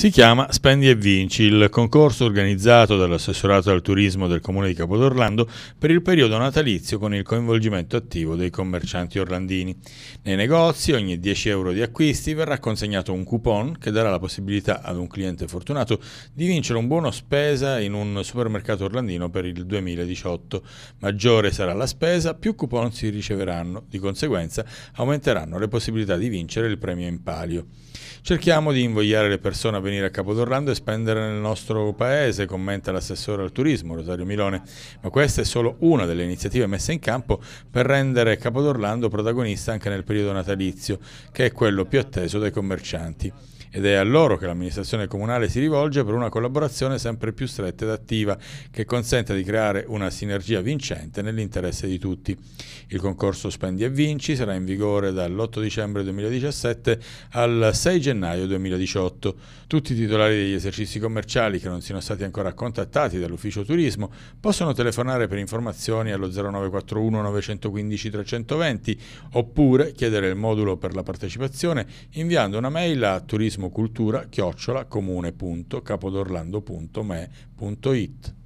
Si chiama Spendi e Vinci, il concorso organizzato dall'assessorato al turismo del comune di Capodorlando per il periodo natalizio con il coinvolgimento attivo dei commercianti orlandini. Nei negozi ogni 10 euro di acquisti verrà consegnato un coupon che darà la possibilità ad un cliente fortunato di vincere un buono spesa in un supermercato orlandino per il 2018. Maggiore sarà la spesa, più coupon si riceveranno, di conseguenza aumenteranno le possibilità di vincere il premio in palio. Cerchiamo di invogliare le persone a venire a Capodorlando e spendere nel nostro paese, commenta l'assessore al turismo Rosario Milone, ma questa è solo una delle iniziative messe in campo per rendere Capodorlando protagonista anche nel periodo natalizio, che è quello più atteso dai commercianti ed è a loro che l'amministrazione comunale si rivolge per una collaborazione sempre più stretta ed attiva che consenta di creare una sinergia vincente nell'interesse di tutti. Il concorso Spendi e Vinci sarà in vigore dall'8 dicembre 2017 al 6 gennaio 2018. Tutti i titolari degli esercizi commerciali che non siano stati ancora contattati dall'ufficio turismo possono telefonare per informazioni allo 0941 915 320 oppure chiedere il modulo per la partecipazione inviando una mail a turismo turismocultura chiocciola comune.capodorlando.me.it